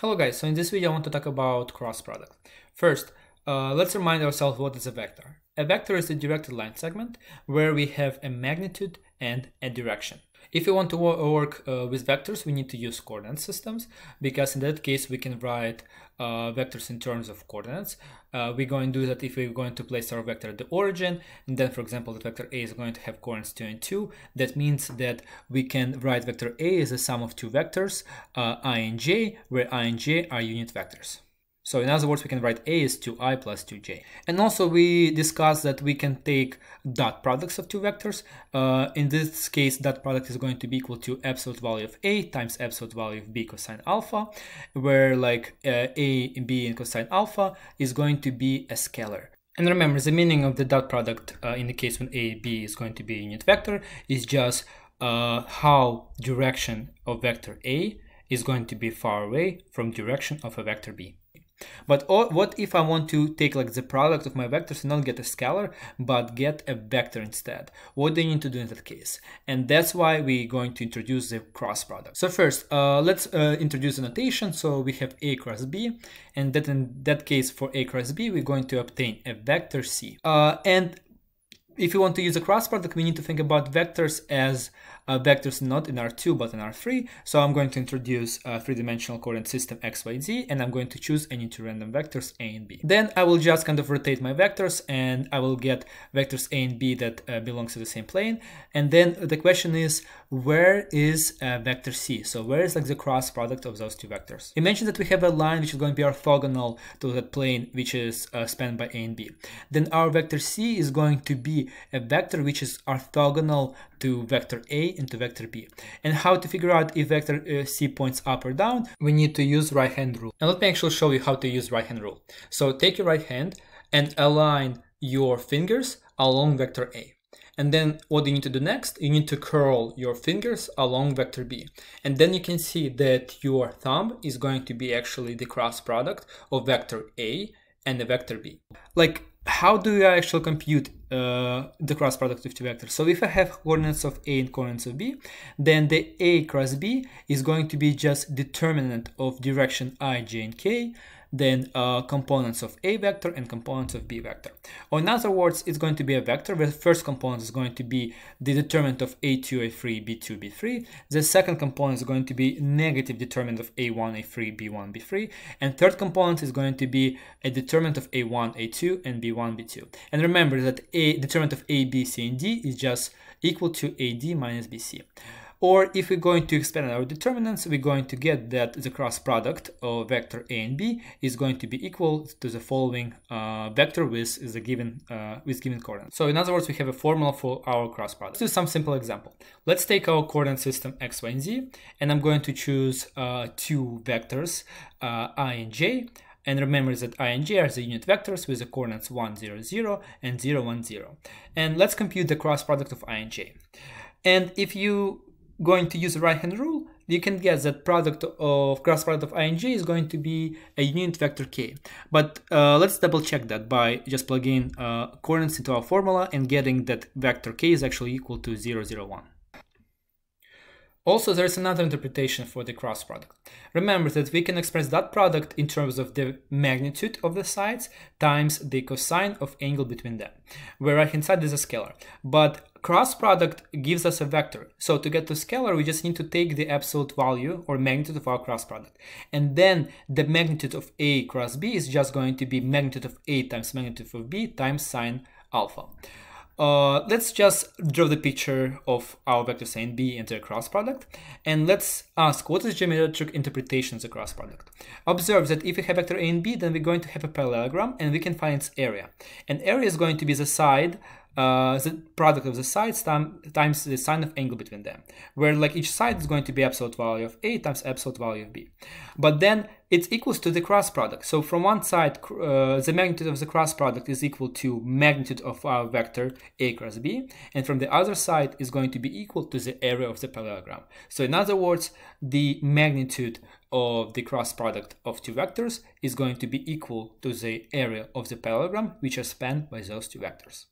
Hello guys, so in this video I want to talk about cross product. First, uh, let's remind ourselves what is a vector. A vector is a directed line segment where we have a magnitude and a direction. If we want to work uh, with vectors, we need to use coordinate systems because in that case we can write uh, vectors in terms of coordinates. Uh, we're going to do that if we're going to place our vector at the origin, and then, for example, the vector A is going to have coordinates 2 and 2. That means that we can write vector A as a sum of two vectors, uh, i and j, where i and j are unit vectors. So in other words, we can write a is 2i plus 2j. And also we discussed that we can take dot products of two vectors. Uh, in this case, dot product is going to be equal to absolute value of a times absolute value of b cosine alpha, where like uh, a and b and cosine alpha is going to be a scalar. And remember, the meaning of the dot product uh, in the case when a b is going to be a unit vector is just uh, how direction of vector a is going to be far away from direction of a vector b. But what if I want to take like the product of my vectors and not get a scalar, but get a vector instead? What do you need to do in that case? And that's why we're going to introduce the cross product. So first, uh, let's uh, introduce a notation. So we have A cross B, and that in that case for A cross B, we're going to obtain a vector C. Uh, and if you want to use a cross product, we need to think about vectors as uh, vectors not in R2 but in R3. So I'm going to introduce a three-dimensional coordinate system x, y, z, and I'm going to choose any two random vectors a and b. Then I will just kind of rotate my vectors and I will get vectors a and b that uh, belongs to the same plane. And then the question is, where is uh, vector c? So where is like the cross product of those two vectors? Imagine that we have a line which is going to be orthogonal to that plane which is uh, spanned by a and b. Then our vector c is going to be a vector which is orthogonal to vector A and to vector B. And how to figure out if vector uh, C points up or down, we need to use right hand rule. And let me actually show you how to use right hand rule. So take your right hand and align your fingers along vector A. And then what you need to do next, you need to curl your fingers along vector B. And then you can see that your thumb is going to be actually the cross product of vector A and the vector b. Like, how do I actually compute uh, the cross product of two vectors? So if I have coordinates of A and coordinates of B, then the A cross B is going to be just determinant of direction i, j, and k then uh, components of A vector and components of B vector. Or in other words, it's going to be a vector where the first component is going to be the determinant of A2, A3, B2, B3. The second component is going to be negative determinant of A1, A3, B1, B3. And third component is going to be a determinant of A1, A2, and B1, B2. And remember that a determinant of A, B, C, and D is just equal to AD minus BC. Or if we're going to expand our determinants, we're going to get that the cross product of vector A and B is going to be equal to the following uh, vector with the given uh, with given coordinates. So in other words, we have a formula for our cross product. Let's do some simple example. Let's take our coordinate system x, y, and z, and I'm going to choose uh, two vectors, uh, i and j. And remember that i and j are the unit vectors with the coordinates 1, 0, 0 and 0, 1, 0. And let's compute the cross product of i and j. And if you going to use the right-hand rule, you can get that product of cross product of i and j is going to be a unit vector k. But uh, let's double check that by just plugging uh, coordinates into our formula and getting that vector k is actually equal to 1. Also, there is another interpretation for the cross product. Remember that we can express that product in terms of the magnitude of the sides times the cosine of angle between them, where right-hand side is a scalar. But cross product gives us a vector. So to get to scalar, we just need to take the absolute value or magnitude of our cross product. And then the magnitude of A cross B is just going to be magnitude of A times magnitude of B times sine alpha. Uh, let's just draw the picture of our vector saying B into a cross product, and let's ask what is geometric interpretation of the cross product. Observe that if we have vector A and B, then we're going to have a parallelogram, and we can find its area. And area is going to be the side uh, the product of the sides time, times the sine of angle between them, where like each side is going to be absolute value of A times absolute value of B. But then it's equals to the cross product. So from one side, uh, the magnitude of the cross product is equal to magnitude of our vector A cross B, and from the other side is going to be equal to the area of the parallelogram. So in other words, the magnitude of the cross product of two vectors is going to be equal to the area of the parallelogram, which are spanned by those two vectors.